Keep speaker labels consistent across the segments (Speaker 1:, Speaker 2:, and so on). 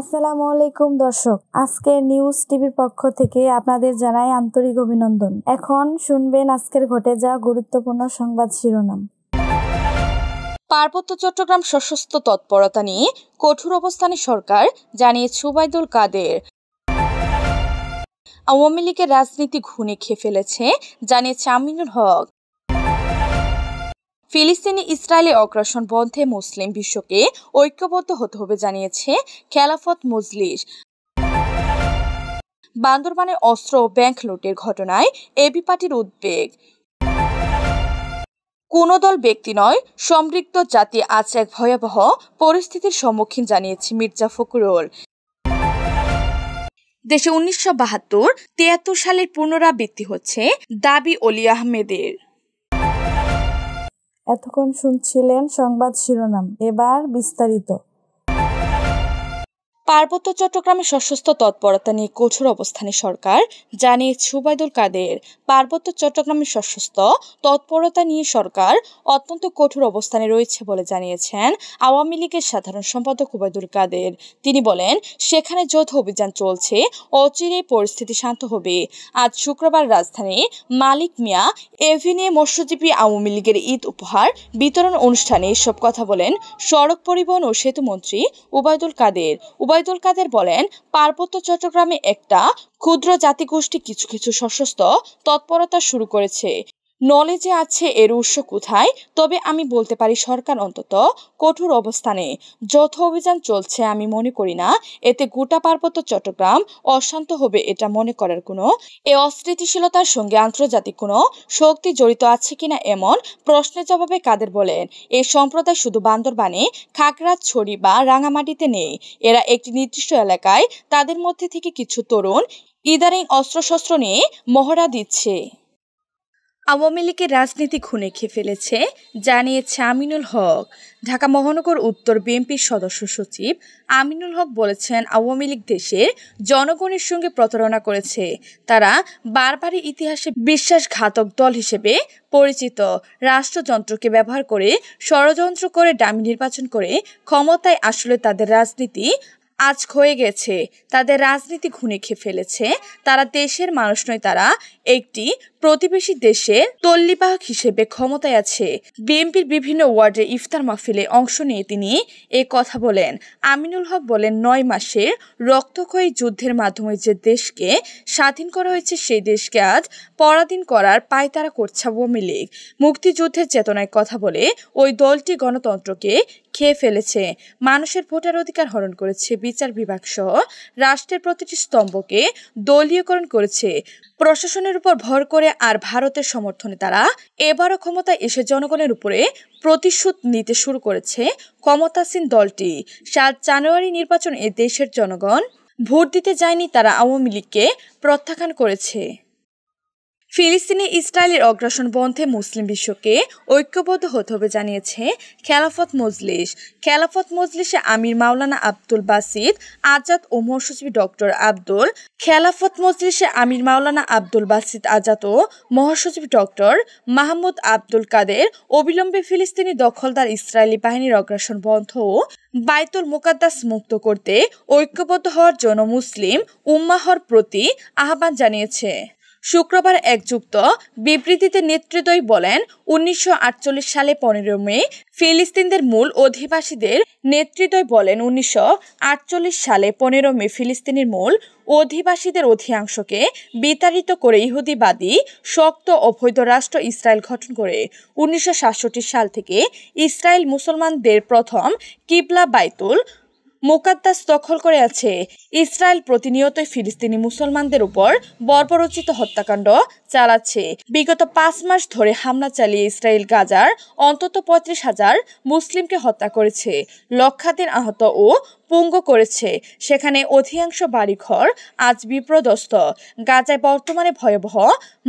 Speaker 1: আসসালামু আলাইকুম দর্শক আজকের নিউজ টিভির পক্ষ থেকে আপনাদের জানাই আন্তরিক অভিনন্দন এখন শুনবেন আজকের ঘটে যাওয়া গুরুত্বপূর্ণ সংবাদ শিরোনাম পার্বত্য চট্টগ্রাম সশস্ত্র তৎপরতা নিয়ে কঠোর অবস্থানে সরকার জানিয়ে সুবাইদুল কাদের আওয়ামী লীগের রাজনীতি ঘুণে খেয়ে ফেলেছে জানিয়েছে আমিনুল হক ফিলিস্তিনি ইসরায়েলি অগ্রাসন বন্ধে মুসলিম বিশ্বকে ঐক্যবদ্ধ হতে হবে জানিয়েছে খেলাফত মজলিস বান্দরবানে অস্ত্র ও ব্যাংক লুটের ঘটনায় এবি পার্টির উদ্বেগ কোন দল ব্যক্তি নয় সমৃদ্ধ জাতি আজ এক ভয়াবহ পরিস্থিতির সম্মুখীন জানিয়েছে মির্জা ফখরুল দেশে উনিশশো বাহাত্তর তিয়াত্তর সালের পুনরাবৃত্তি হচ্ছে দাবি অলি আহমেদের এতক্ষণ শুনছিলেন সংবাদ শিরোনাম এবার বিস্তারিত পার্বত্য চট্টগ্রামে সশস্ত্র তৎপরতা নিয়ে কঠোর অবস্থানে সরকার জানিয়েছে সুবাইদুল কাদের পার্বত্য চট্টগ্রামের সশস্ত্র তৎপরতা নিয়ে সরকার অত্যন্ত কঠোর অবস্থানে রয়েছে বলে জানিয়েছেন আওয়ামী লীগের সাধারণ সম্পাদক উবায়দুল কাদের তিনি বলেন সেখানে যৌথ অভিযান চলছে অচিরে পরিস্থিতি শান্ত হবে আজ শুক্রবার রাজধানী মালিক মিয়া এভিনিয়ে মৎস্যজীবী আওয়ামী লীগের ঈদ উপহার বিতরণ অনুষ্ঠানে এসব কথা বলেন সড়ক পরিবহন ও সেতু মন্ত্রী উবায়দুল কাদের ওবায়দুল কাদের বলেন পার্বত্য চট্টগ্রামে একটা ক্ষুদ্র জাতিগোষ্ঠী কিছু কিছু সশস্ত্র তৎপরতা শুরু করেছে নলেজে আছে এর উৎস কোথায় তবে আমি বলতে পারি সরকার অন্তত কঠোর অবস্থানে যৌথ অভিযান চলছে আমি মনে করি না এতে গোটা পার্বত্য চট্টগ্রাম অশান্ত হবে এটা মনে করার কোনো এ অস্থিতিশীলতার সঙ্গে আন্তর্জাতিক কোনো শক্তি জড়িত আছে কিনা এমন প্রশ্নের জবাবে কাদের বলেন এই সম্প্রদায় শুধু বান্দরবানে ছড়ি বা রাঙামাটিতে নেই এরা একটি নির্দিষ্ট এলাকায় তাদের মধ্যে থেকে কিছু তরুণ ইদারিং অস্ত্রশস্ত্র নিয়ে মহড়া দিচ্ছে আওয়ামী লীগের রাজনীতি খুনে খেয়ে ফেলেছে জানিয়েছে আমিনুল হক ঢাকা মহানগর উত্তর বিএনপির সদস্য সচিব আমিনুল হক বলেছেন আওয়ামী লীগ দেশের জনগণের সঙ্গে প্রতারণা করেছে তারা বারবারই ইতিহাসে বিশ্বাসঘাতক দল হিসেবে পরিচিত রাষ্ট্রযন্ত্রকে ব্যবহার করে ষড়যন্ত্র করে ডামি নির্বাচন করে ক্ষমতায় আসলে তাদের রাজনীতি আজ ক্ষয়ে গেছে তাদের রাজনীতি খুনে খেয়ে ফেলেছে তারা দেশের মানুষ নয় তারা একটি প্রতিবেশী দেশে তল্লিবাহক হিসেবে ক্ষমতায় আছে বিএনপির বিভিন্ন ওয়ার্ডে ইফতার মাহফিলে অংশ নিয়ে তিনি এ কথা বলেন আমিনুল হক বলেন নয় মাসে রক্তক্ষয়ী যুদ্ধের মাধ্যমে যে দেশকে স্বাধীন করা হয়েছে সেই দেশকে আজ পরাধীন করার পায়তারা করছে আওয়ামী লীগ মুক্তিযুদ্ধের চেতনায় কথা বলে ওই দলটি গণতন্ত্রকে খেয়ে ফেলেছে মানুষের ভোটার অধিকার হরণ করেছে বিচার বিভাগ সহ রাষ্ট্রের প্রতিটি স্তম্ভকে দলীয়করণ করেছে প্রশাসনের উপর ভর করে আর ভারতের সমর্থনে তারা এবারও ক্ষমতায় এসে জনগণের উপরে প্রতিশোধ নিতে শুরু করেছে ক্ষমতাসীন দলটি সাত জানুয়ারি নির্বাচনে দেশের জনগণ ভোট দিতে যায়নি তারা আওয়ামী লীগকে প্রত্যাখ্যান করেছে ফিলিস্তিনি ইসরায়েলের অগ্রাসন বন্ধে মুসলিম বিশ্বকে ঐক্যবদ্ধ হতে হবে জানিয়েছে খেলাফত মজলিস খেলাফত মজলিসে আমির মাওলানা আব্দুল বাসিদ আজাদ ও মহাসচিব ডক্টর আব্দুল খেলাফত মজলিসে আমির মাওলানা আব্দুল বাসিদ আজাদ ও মহাসচিব ডক্টর মাহমুদ আব্দুল কাদের অবিলম্বে ফিলিস্তিনি দখলদার ইসরায়েলি বাহিনীর অগ্রাসন বন্ধ ও বাইতুল মোকাদ্দাস মুক্ত করতে ঐক্যবদ্ধ হওয়ার জন্য মুসলিম উম্মাহর প্রতি আহ্বান জানিয়েছে শুক্রবার একযুক্ত বিবৃতিতে নেতৃদ্বয় বলেন উনিশশো সালে পনেরো মে ফিলিস্তিনদের মূল অধিবাসীদের নেতৃত্বই বলেন উনিশশো সালে পনেরো মে ফিলিস্তিনের মূল অধিবাসীদের অধিকাংশকে বিতাড়িত করে ইহুদিবাদী শক্ত অবৈধ রাষ্ট্র ইসরায়েল গঠন করে উনিশশো সাল থেকে ইসরায়েল মুসলমানদের প্রথম কিবলা বাইতুল মোকাদ্দাস দখল করে আছে ইসরায়েল প্রতিনিয়তই ফিলিস্তিনি মুসলমানদের উপর বর্বরচিত হত্যাকাণ্ড চালাচ্ছে বিগত পাঁচ মাস ধরে হামলা চালিয়ে ইসরায়েল গাজার অন্তত পঁয়ত্রিশ হাজার মুসলিমকে হত্যা করেছে লক্ষাধীন আহত ও পুঙ্গ করেছে সেখানে অধিকাংশ বাড়িঘর আজ বিপ্রদস্ত গাজায় বর্তমানে ভয়াবহ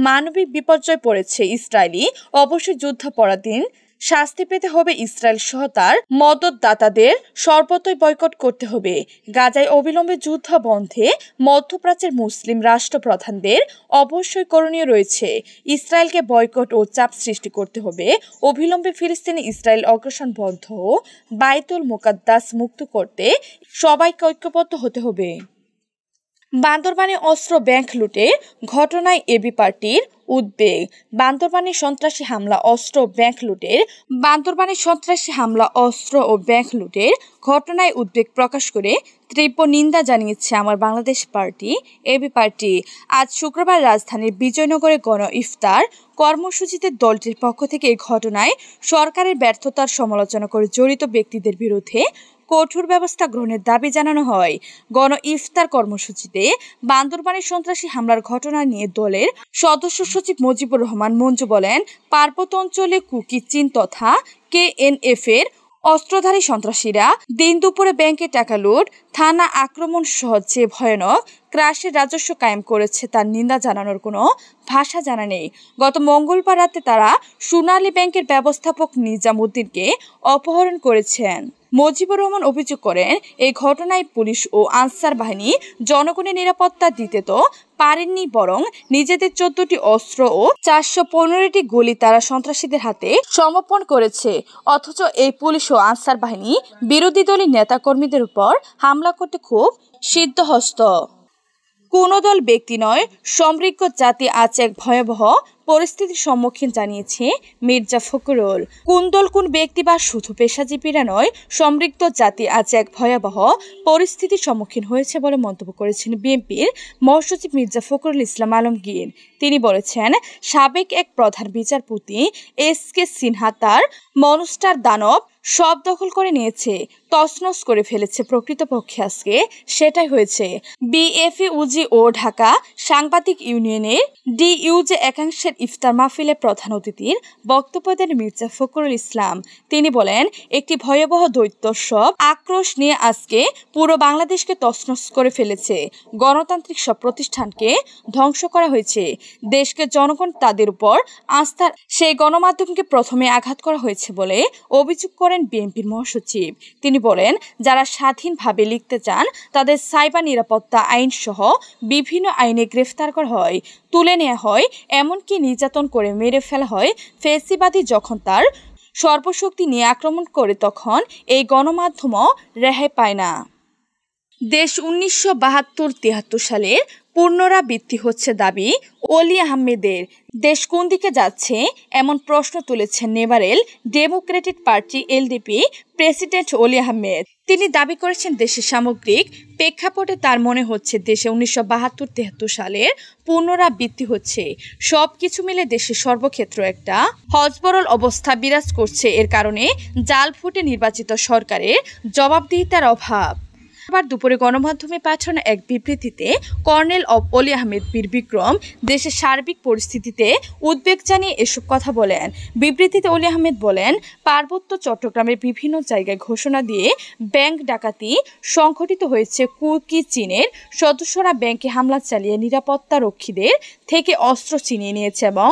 Speaker 1: মানবিক বিপর্যয় পড়েছে ইসরায়েলি অবশ্যই যুদ্ধ পরাধীন শাস্তি পেতে হবে ইসরায়েল সহ তার মদতদাতাদের সর্বতই বয়কট করতে হবে গাজায় অবিলম্বে যুদ্ধ বন্ধে মধ্যপ্রাচ্যের মুসলিম রাষ্ট্রপ্রধানদের অবশ্যই করণীয় রয়েছে ইসরায়েলকে বয়কট ও চাপ সৃষ্টি করতে হবে অবিলম্বে ফিলিস্তিনি ইসরায়েল অগ্রসন বন্ধ ও বাইতুল মোকাদ্দাস মুক্ত করতে সবাইকে ঐক্যবদ্ধ হতে হবে বান্দরবানে অস্ত্র ব্যাংক লুটে ঘটনায় এবি পার্টির উদ্বেগ বান্দরবানে সন্ত্রাসী হামলা অস্ত্র ব্যাংক লুটের বান্দরবানে সন্ত্রাসী হামলা অস্ত্র ও ব্যাংক লুটের ঘটনায় উদ্বেগ প্রকাশ করে তীব্র নিন্দা জানিয়েছে আমার বাংলাদেশ পার্টি এবি পার্টি আজ শুক্রবার রাজধানীর বিজয়নগরে গণ ইফতার কর্মসূচিতে দলটির পক্ষ থেকে এই ঘটনায় সরকারের ব্যর্থতার সমালোচনা করে জড়িত ব্যক্তিদের বিরুদ্ধে কঠোর ব্যবস্থা গ্রহণের দাবি জানানো হয় গণ ইফতার কর্মসূচিতে বান্দরবানের সন্ত্রাসী হামলার ঘটনা নিয়ে দলের সদস্য সচিব মুজিবুর রহমান মঞ্জু বলেন পার্বত্য অঞ্চলে কুকি চীন তথা এফ এর অস্ত্রধারী সন্ত্রাসীরা দিন দুপুরে ব্যাংকে টাকা লুট থানা আক্রমণ সহ যে ভয়ানক ক্রাশের রাজস্ব কায়েম করেছে তার নিন্দা জানানোর কোনো ভাষা জানা নেই গত মঙ্গলবার রাতে তারা সোনালী ব্যাংকের ব্যবস্থাপক নিজামুদ্দিনকে অপহরণ করেছেন মজিবুর রহমান অভিযোগ করেন এই ঘটনায় পুলিশ ও আনসার বাহিনী জনগণের নিরাপত্তা দিতে তো পারেননি বরং নিজেদের চোদ্দটি অস্ত্র ও চারশো পনেরোটি গুলি তারা সন্ত্রাসীদের হাতে সমর্পণ করেছে অথচ এই পুলিশ ও আনসার বাহিনী বিরোধী দলের নেতাকর্মীদের উপর হামলা করতে খুব সিদ্ধহস্ত কোন দল ব্যক্তি নয় সমৃদ্ধ জাতি আছে এক ভয়াবহ পরিস্থিতির সম্মুখীন জানিয়েছে মির্জা ফখরুল কোন দল কোন ব্যক্তি বা শুধু পেশাজীবীরা নয় সমৃদ্ধ জাতি আজ এক ভয়াবহ পরিস্থিতির সম্মুখীন হয়েছে বলে মন্তব্য করেছেন বিএনপির মহাসচিব মির্জা ফখরুল ইসলাম আলমগীর তিনি বলেছেন সাবেক এক প্রধান বিচারপতি এস কে সিনহা তার মনস্টার দানব সব দখল করে নিয়েছে তসনস করে ফেলেছে প্রকৃতপক্ষে আজকে সেটাই হয়েছে বিএফি উজি ও ঢাকা সাংবাদিক ইউনিয়নের ডিইউজে একাংশের ইফতার মাহফিলে প্রধান অতিথির বক্তব্য দেন মির্জা ফখরুল ইসলাম তিনি বলেন একটি ভয়াবহ দৈত্য সব আক্রোশ নিয়ে আজকে পুরো বাংলাদেশকে তসনস করে ফেলেছে গণতান্ত্রিক সব প্রতিষ্ঠানকে ধ্বংস করা হয়েছে দেশকে জনগণ তাদের উপর আস্থার সেই গণমাধ্যমকে প্রথমে আঘাত করা হয়েছে বলে অভিযোগ করে করেন বিএনপির মহাসচিব তিনি বলেন যারা স্বাধীনভাবে লিখতে চান তাদের সাইবার নিরাপত্তা আইন সহ বিভিন্ন আইনে গ্রেফতার করা হয় তুলে নেওয়া হয় এমনকি নির্যাতন করে মেরে ফেলা হয় ফেসিবাদী যখন তার সর্বশক্তি নিয়ে আক্রমণ করে তখন এই গণমাধ্যমও রেহাই পায় না দেশ উনিশশো বাহাত্তর তিয়াত্তর সালের পুনরাবৃত্তি হচ্ছে দাবি অলি আহমেদের দেশ কোন দিকে যাচ্ছে এমন প্রশ্ন তুলেছেন নেভারেল democratic party LDP president Oli Ahmed তিনি দাবি করেছেন দেশের সামগ্রিক প্রেক্ষাপটে তার মনে হচ্ছে দেশে উনিশশো বাহাত্তর তেহাত্তর সালের পুনরাবৃত্তি হচ্ছে সব কিছু মিলে দেশের সর্বক্ষেত্র একটা হজবরল অবস্থা বিরাজ করছে এর কারণে জাল ফুটে নির্বাচিত সরকারের জবাবদিহিতার অভাব আবার দুপুরে গণমাধ্যমে পাঠানো এক বিবৃতিতে কর্নেল অব অলি আহমেদ বীর বিক্রম দেশের সার্বিক পরিস্থিতিতে উদ্বেগ জানিয়ে এসব কথা বলেন বিবৃতিতে অলি আহমেদ বলেন পার্বত্য চট্টগ্রামের বিভিন্ন জায়গায় ঘোষণা দিয়ে ব্যাংক ডাকাতি সংঘটিত হয়েছে কুর্কি চীনের সদস্যরা ব্যাংকে হামলা চালিয়ে নিরাপত্তা রক্ষীদের থেকে অস্ত্র ছিনিয়ে নিয়েছে এবং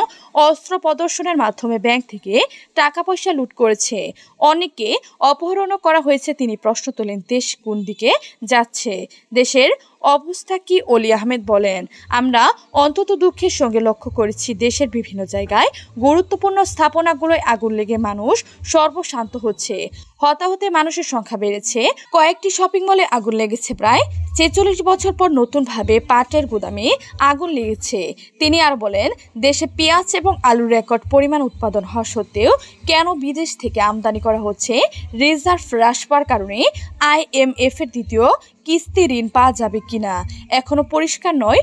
Speaker 1: অস্ত্র প্রদর্শনের মাধ্যমে ব্যাংক থেকে টাকা পয়সা লুট করেছে অনেকে অপহরণও করা হয়েছে তিনি প্রশ্ন তোলেন দেশ কোন দিকে যাচ্ছে দেশের অবস্থা কি অলি আহমেদ বলেন আমরা অন্তত দুঃখের সঙ্গে লক্ষ্য করেছি দেশের বিভিন্ন জায়গায় গুরুত্বপূর্ণ স্থাপনাগুলোয় আগুন লেগে মানুষ সর্বশান্ত হচ্ছে হতাহতে মানুষের সংখ্যা বেড়েছে কয়েকটি শপিং মলে আগুন লেগেছে প্রায় ছেচল্লিশ বছর পর নতুনভাবে পাটের গুদামে আগুন লেগেছে তিনি আর বলেন দেশে পেঁয়াজ এবং আলুর রেকর্ড পরিমাণ উৎপাদন হওয়া সত্ত্বেও কেন বিদেশ থেকে আমদানি করা হচ্ছে রিজার্ভ হ্রাস পাওয়ার কারণে আইএমএফের দ্বিতীয় কিস্তি ঋণ পাওয়া যাবে কিনা এখনো পরিষ্কার নয়